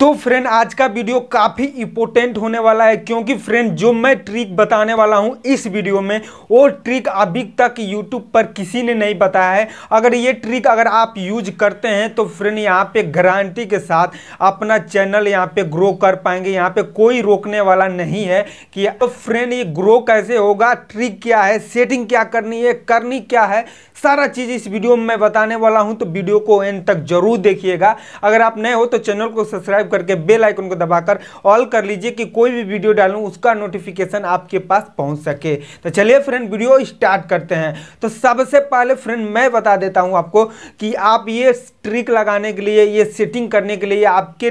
तो फ्रेंड आज का वीडियो काफ़ी इंपोर्टेंट होने वाला है क्योंकि फ्रेंड जो मैं ट्रिक बताने वाला हूं इस वीडियो में वो ट्रिक अभी तक यूट्यूब पर किसी ने नहीं बताया है अगर ये ट्रिक अगर आप यूज करते हैं तो फ्रेंड यहां पे गारंटी के साथ अपना चैनल यहां पे ग्रो कर पाएंगे यहां पे कोई रोकने वाला नहीं है कि तो फ्रेंड ये ग्रो कैसे होगा ट्रिक क्या है सेटिंग क्या करनी है करनी क्या है सारा चीज़ इस वीडियो में बताने वाला हूँ तो वीडियो को एंड तक जरूर देखिएगा अगर आप नए हो तो चैनल को सब्सक्राइब सब्सक्राइब करके बेल आइकन को दबाकर ऑल कर लीजिए कि कोई भी वीडियो डालूं उसका नोटिफिकेशन आपके पास पहुंच सके तो चलिए फ्रेंड वीडियो स्टार्ट करते हैं तो सबसे पहले फ्रेंड मैं बता देता हूं आपको कि आप ये ट्रिक लगाने के लिए ये सेटिंग करने के लिए आपके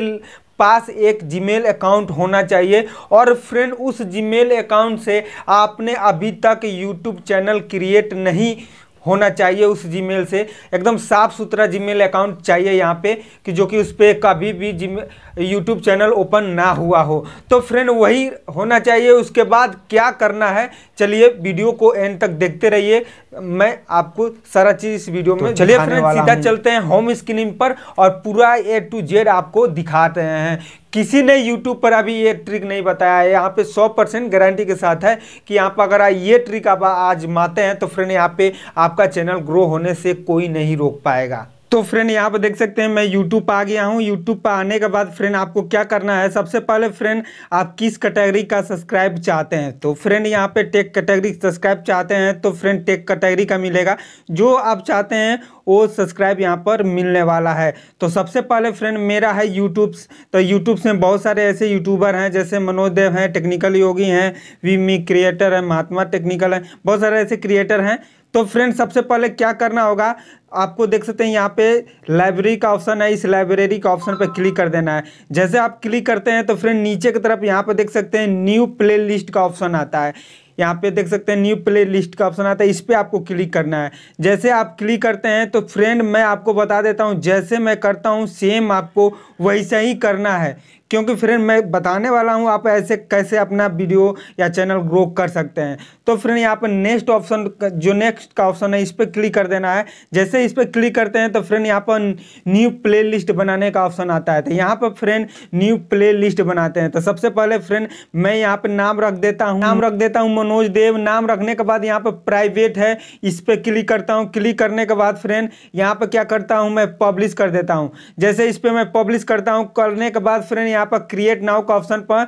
पास एक जीमेल अकाउंट होना चाहिए और फ्रेंड उस जीमेल अकाउंट से आपने अभी तक यूट्यूब चैनल क्रिएट नहीं होना चाहिए उस जीमेल से एकदम साफ सुथरा जीमेल अकाउंट चाहिए यहाँ पे कि जो कि उस पर कभी भी जी यूट्यूब चैनल ओपन ना हुआ हो तो फ्रेंड वही होना चाहिए उसके बाद क्या करना है चलिए वीडियो को एंड तक देखते रहिए मैं आपको सारा चीज इस वीडियो तो में चलिए फ्रेंड सीधा चलते हैं होम स्क्रीन पर और पूरा ए टू जेड आपको दिखाते हैं किसी ने YouTube पर अभी ये ट्रिक नहीं बताया है यहाँ पे 100 परसेंट गारंटी के साथ है कि यहाँ पर अगर ये ट्रिक आप आजमाते हैं तो फ्रेंड यहाँ पे आपका चैनल ग्रो होने से कोई नहीं रोक पाएगा तो फ्रेंड यहाँ पर देख सकते हैं मैं यूट्यूब पर आ गया हूँ यूट्यूब पर आने के बाद फ्रेंड आपको क्या करना है सबसे पहले फ्रेंड आप किस कैटेगरी का सब्सक्राइब चाहते हैं तो फ्रेंड यहाँ पे टेक कैटेगरी सब्सक्राइब चाहते हैं तो फ्रेंड टेक कैटेगरी का मिलेगा जो आप चाहते हैं वो सब्सक्राइब यहाँ पर मिलने वाला है तो सबसे पहले फ्रेंड मेरा है यूट्यूब तो यूट्यूब में बहुत सारे ऐसे यूट्यूबर हैं जैसे मनोज देव हैं टेक्निकल योगी हैं मी क्रिएटर है महात्मा टेक्निकल हैं बहुत सारे ऐसे क्रिएटर हैं तो फ्रेंड सबसे पहले क्या करना होगा आपको देख सकते हैं यहाँ पे लाइब्रेरी का ऑप्शन है इस लाइब्रेरी का ऑप्शन पर क्लिक कर देना है जैसे आप क्लिक करते हैं तो फ्रेंड नीचे की तरफ यहाँ पे देख सकते हैं न्यू प्लेलिस्ट का ऑप्शन आता है यहाँ पे देख सकते हैं न्यू प्ले लिस्ट का ऑप्शन आता है इस पर आपको क्लिक करना है जैसे आप क्लिक करते हैं तो फ्रेंड मैं आपको बता देता हूँ जैसे मैं करता हूँ सेम आपको वैसे ही करना है क्योंकि फ्रेंड मैं बताने वाला हूँ आप ऐसे कैसे अपना वीडियो या चैनल ग्रो कर सकते हैं तो फ्रेंड यहाँ पर नेक्स्ट ऑप्शन जो नेक्स्ट का ऑप्शन है इस पर क्लिक कर देना है जैसे इस पर क्लिक करते हैं तो फ्रेंड यहाँ पर न्यू प्लेलिस्ट बनाने का ऑप्शन आता है तो यहाँ पर फ्रेंड न्यू प्ले बनाते हैं तो सबसे पहले फ्रेंड मैं यहाँ पर नाम रख देता हूँ नाम रख देता हूँ मनोज देव नाम रखने के बाद यहाँ पर प्राइवेट है इस पर क्लिक करता हूँ क्लिक करने के बाद फ्रेंड यहाँ पर क्या करता हूँ मैं पब्लिश कर देता हूँ जैसे इस पर मैं पब्लिश करता हूँ करने के बाद फ्रेंड यहाँ पर क्रिएट नाउ का ऑप्शन पर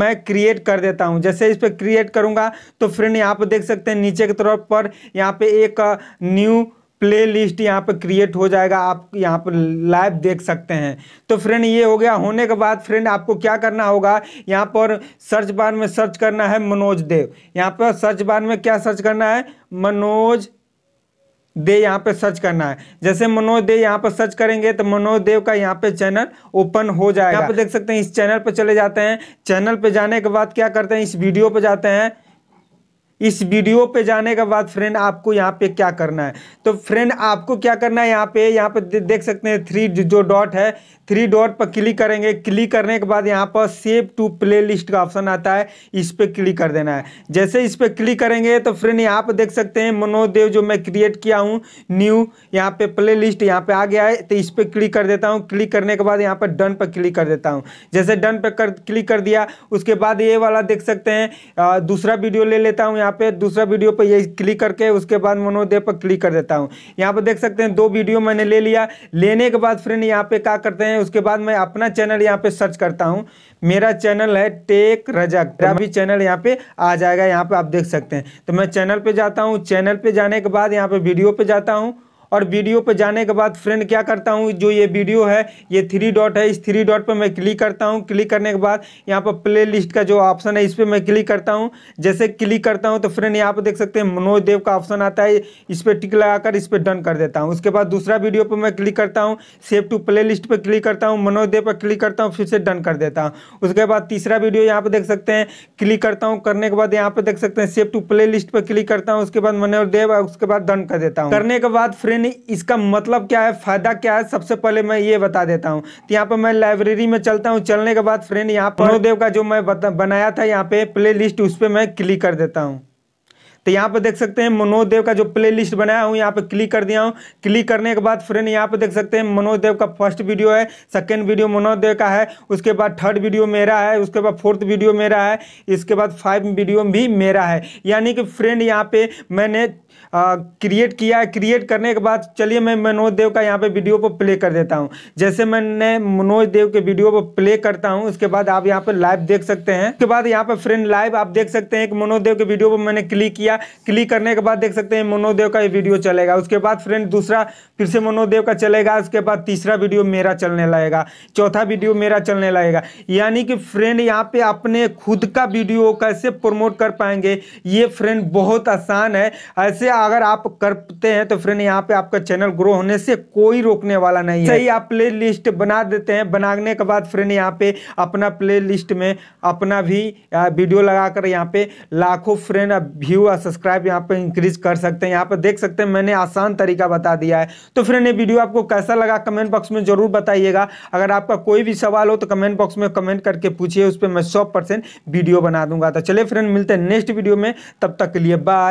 मैं क्रिएट कर देता हूँ जैसे इस पर क्रिएट करूँगा तो फ्रेंड यहाँ पर देख सकते हैं नीचे की तरफ पर यहाँ पर एक न्यू प्लेलिस्ट लिस्ट यहाँ पर क्रिएट हो जाएगा आप यहाँ पर लाइव देख सकते हैं तो फ्रेंड ये हो गया होने के बाद फ्रेंड आपको क्या करना होगा यहाँ पर सर्च बार में सर्च करना है मनोज देव यहाँ पर सर्च बार में क्या सर्च करना है मनोज दे यहाँ पे सर्च करना है जैसे मनोज दे यहाँ पर सर्च करेंगे तो मनोज देव का यहाँ पे चैनल ओपन हो जाएगा आप देख सकते हैं इस चैनल पर चले जाते हैं चैनल पर जाने के बाद क्या करते हैं इस वीडियो पे जाते हैं इस वीडियो पे जाने के बाद फ्रेंड आपको यहाँ पे क्या करना है तो फ्रेंड आपको क्या करना है यहाँ पे यहाँ पे देख सकते हैं थ्री जो डॉट है थ्री डॉट पर क्लिक करेंगे क्लिक करने के बाद यहाँ पर सेव टू प्ले लिस्ट का ऑप्शन आता है इस पर क्लिक कर देना है जैसे इस पर क्लिक करेंगे तो फ्रेंड यहाँ पर देख सकते हैं मनोज देव जो मैं क्रिएट किया हूँ न्यू यहाँ पे प्ले लिस्ट यहाँ पे आ गया है तो इस पर क्लिक कर देता हूँ क्लिक करने के बाद यहाँ पर डन पर क्लिक कर देता हूँ जैसे डन पर क्लिक कर दिया उसके बाद ये वाला देख सकते हैं दूसरा वीडियो ले लेता हूँ यहाँ पे दूसरा वीडियो पे यही क्लिक करके उसके बाद मनोदय पर क्लिक कर देता हूँ यहाँ पर देख सकते हैं दो वीडियो मैंने ले लिया लेने के बाद फ्रेंड यहाँ पे क्या करते हैं उसके बाद मैं अपना चैनल यहाँ पे सर्च करता हूँ मेरा चैनल है टेक रजक मेरा भी चैनल यहाँ पे आ जाएगा यहाँ पे आप देख सकते हैं तो मैं चैनल पे जाता हूँ चैनल पे जाने के बाद यहाँ पे वीडियो पे जाता हूँ और वीडियो पर जाने के बाद फ्रेंड क्या करता हूँ जो ये वीडियो है ये थ्री डॉट है इस थ्री डॉट पर मैं क्लिक करता हूँ क्लिक करने के बाद यहाँ पर प्ले लिस्ट का जो ऑप्शन है इस पर मैं क्लिक करता हूँ जैसे क्लिक करता हूँ तो फ्रेंड यहाँ पर देख सकते हैं मनोज देव का ऑप्शन आता है इस पर टिक लगाकर इस पर डन कर देता हूँ उसके बाद दूसरा वीडियो पर मैं क्लिक करता हूँ सेव टू प्ले लिस्ट पर क्लिक करता हूँ मनोज देव पर क्लिक करता हूँ फिर से डन कर देता हूँ उसके बाद तीसरा वीडियो यहाँ पर देख सकते हैं क्लिक करता हूँ करने के बाद यहाँ पर देख सकते हैं सेव टू प्ले लिस्ट पर क्लिक करता हूँ उसके बाद मनोज देव उसके बाद डन कर देता हूँ करने के बाद फ्रेंड यानी इसका मतलब क्या है फ़ायदा क्या है सबसे पहले मैं ये बता देता हूँ तो यहाँ पर मैं लाइब्रेरी में चलता हूँ चलने के बाद फ्रेंड यहाँ पर अनुदेव का जो मैं बनाया था यहाँ पे प्ले लिस्ट उस पर मैं क्लिक कर देता हूँ तो यहाँ पर देख सकते हैं मनोज देव का जो प्लेलिस्ट बनाया हूँ यहाँ पर क्लिक कर दिया हूँ क्लिक करने के बाद फ्रेंड यहाँ पर देख सकते हैं मनोज देव का फर्स्ट वीडियो है सेकेंड वीडियो मनोज देव का है उसके बाद थर्ड वीडियो मेरा है उसके बाद फोर्थ वीडियो मेरा है इसके बाद फाइव वीडियो भी मेरा है यानी कि फ्रेंड यहाँ पे मैंने क्रिएट किया है क्रिएट करने के बाद चलिए मैं मनोज देव का यहाँ पे वीडियो पर प्ले कर देता हूँ जैसे मैंने मनोज देव के वीडियो पर प्ले करता हूँ उसके बाद आप यहाँ पे लाइव देख सकते हैं उसके बाद यहाँ पे फ्रेंड लाइव आप देख सकते हैं कि मनोज देव के वीडियो पर मैंने क्लिक किया क्लिक करने के बाद देख सकते हैं मनोज देव का ये वीडियो चलेगा उसके बाद फ्रेंड दूसरा फिर से मनोज देव का चलेगा उसके बाद तीसरा वीडियो मेरा चलने लगेगा चौथा वीडियो मेरा चलने लगेगा यानी कि फ्रेंड यहाँ पे अपने खुद का वीडियो कैसे प्रमोट कर पाएंगे ये फ्रेंड बहुत आसान है ऐसे से अगर आप करते हैं तो फ्रेंड यहाँ पे आपका चैनल ग्रो होने से कोई रोकने वाला नहीं है सही आप प्ले लिस्ट बना देते हैं बनाने के बाद फ्रेंड यहाँ पे अपना प्ले लिस्ट में अपना भी वीडियो लगाकर यहाँ पे लाखों फ्रेंड व्यू और सब्सक्राइब यहाँ पे इंक्रीज कर सकते हैं यहाँ पे देख सकते हैं मैंने आसान तरीका बता दिया है तो फ्रेंड ये वीडियो आपको कैसा लगा कमेंट बॉक्स में जरूर बताइएगा अगर आपका कोई भी सवाल हो तो कमेंट बॉक्स में कमेंट करके पूछिए उस पर मैं सौ वीडियो बना दूंगा तो चले फ्रेंड मिलते हैं नेक्स्ट वीडियो में तब तक के लिए बाय